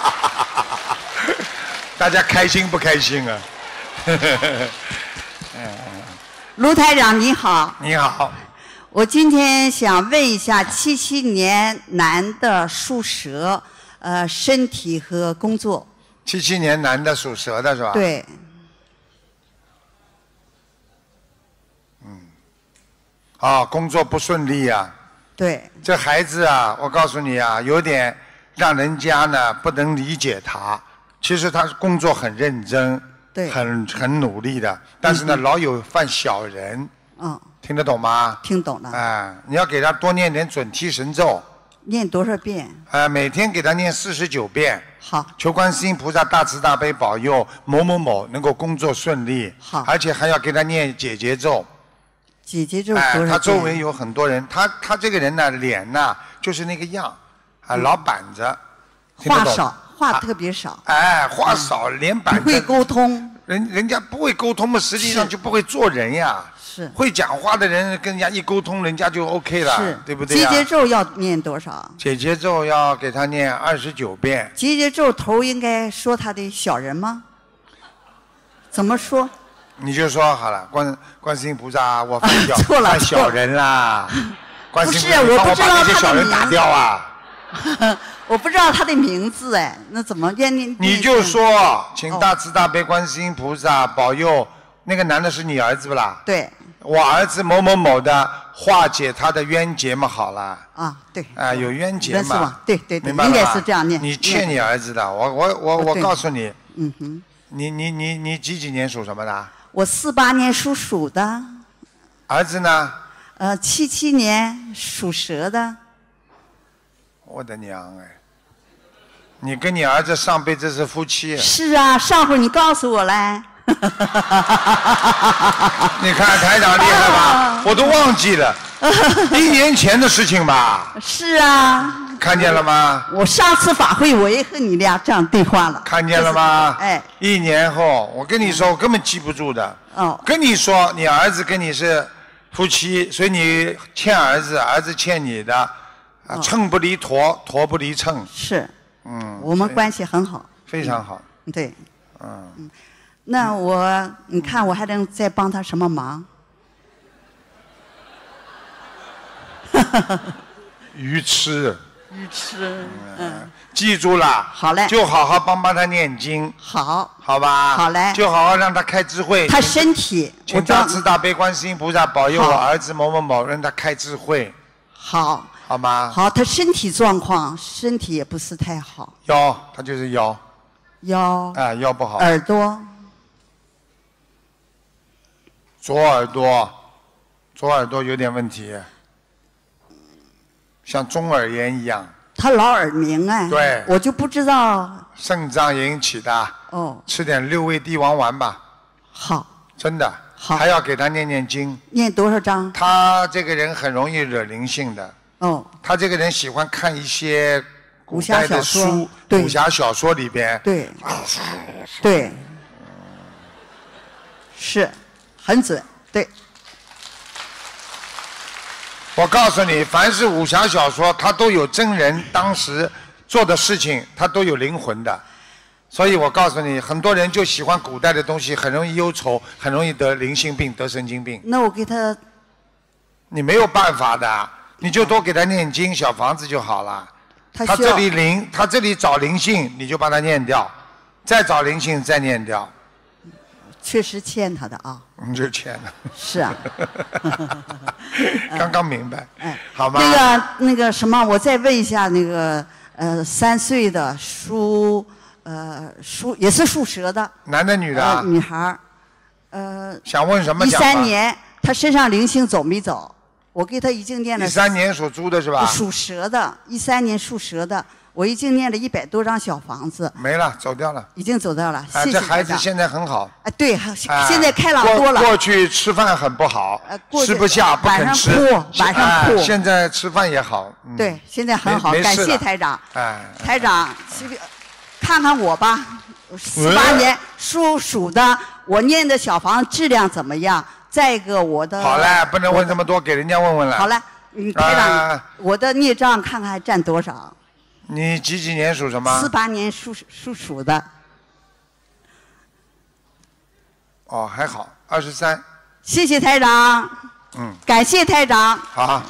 大家开心不开心啊？卢台长你好，你好。我今天想问一下，七七年男的属蛇，呃，身体和工作。七七年男的属蛇的是吧？对。嗯。啊，工作不顺利呀。对。这孩子啊，我告诉你啊，有点。让人家呢不能理解他，其实他是工作很认真，很很努力的，但是呢老有犯小人。嗯，听得懂吗？听懂了。哎，你要给他多念点准提神咒。念多少遍？哎，每天给他念四十九遍。好。求观世音菩萨大慈大悲保佑某某某能够工作顺利。好。而且还要给他念解结咒。解结咒。哎，他周围有很多人，他他这个人呢，脸呢就是那个样。老板子，话少，话特别少。哎，话少，连板子。会沟通。人人家不会沟通嘛，实际上就不会做人呀。是。会讲话的人跟人家一沟通，人家就 OK 了，对不对啊？结节咒要念多少？结节咒要给他念二十九遍。结节咒头应该说他的小人吗？怎么说？你就说好了，观观世音菩萨，我犯小犯小人啦。不是，我不知道他的。打掉啊！我不知道他的名字哎，那怎么冤孽？你就说，请大慈大悲观世音菩萨保佑那个男的是你儿子不啦？对，我儿子某某某的化解他的冤结嘛，好了。啊，对。哎，有冤结嘛？对对对，应该是这样念。你欠你儿子的，我我我我告诉你。嗯哼。你你你你几几年属什么的？我四八年属鼠的。儿子呢？呃，七七年属蛇的。我的娘哎！你跟你儿子上辈子是夫妻。是啊，上回你告诉我嘞。你看台长厉害吧？我都忘记了，一年前的事情吧。是啊。看见了吗？我上次法会我也和你俩这样对话了。看见了吗？哎。一年后，我跟你说，我根本记不住的。哦。跟你说，你儿子跟你是夫妻，所以你欠儿子，儿子欠你的。啊，秤不离砣，砣不离秤。是，嗯，我们关系很好。非常好。对。嗯。那我，你看我还能再帮他什么忙？哈哈哈。愚痴。愚痴。嗯。记住了。好嘞。就好好帮帮他念经。好。好吧。好嘞。就好好让他开智慧。他身体，我大慈大悲观世音菩萨保佑我儿子某某某，让他开智慧。好，好吗？好，他身体状况，身体也不是太好。腰，他就是腰。腰。啊，腰不好。耳朵，左耳朵，左耳朵有点问题，像中耳炎一样。他老耳鸣哎。对。我就不知道。肾脏引起的。哦。吃点六味地黄丸吧。好。真的。还要给他念念经。念多少章？他这个人很容易惹灵性的。哦。他这个人喜欢看一些古侠的书，武侠小说里边。对。对。是，很准，对。我告诉你，凡是武侠小说，他都有真人当时做的事情，他都有灵魂的。所以我告诉你，很多人就喜欢古代的东西，很容易忧愁，很容易得灵性病，得神经病。那我给他，你没有办法的，你就多给他念经，小房子就好了。他他这里灵，他这里找灵性，你就把他念掉，再找灵性再念掉。确实欠他的啊。你就欠了。是啊。刚刚明白。哎，好吧。那个那个什么，我再问一下那个呃三岁的叔。呃，属也是属蛇的，男的女的，女孩呃，想问什么？一三年，他身上零星走没走？我给他一经念了。一三年所租的是吧？属蛇的，一三年属蛇的，我已经念了一百多张小房子。没了，走掉了。已经走掉了。哎，这孩子现在很好。哎，对，现在开朗多了。过过去吃饭很不好，吃不下，不肯吃。晚上哭，晚上哭。现在吃饭也好。对，现在很好，感谢台长。哎，台长，看看我吧，四八年属鼠的，我念的小房质量怎么样？再一个我的好嘞，不能问这么多，给人家问问了。好嘞，你台长，我的孽障看看占多少？你几几年属什么？四八年属属鼠的。哦，还好，二十三。谢谢台长。嗯，感谢台长。好。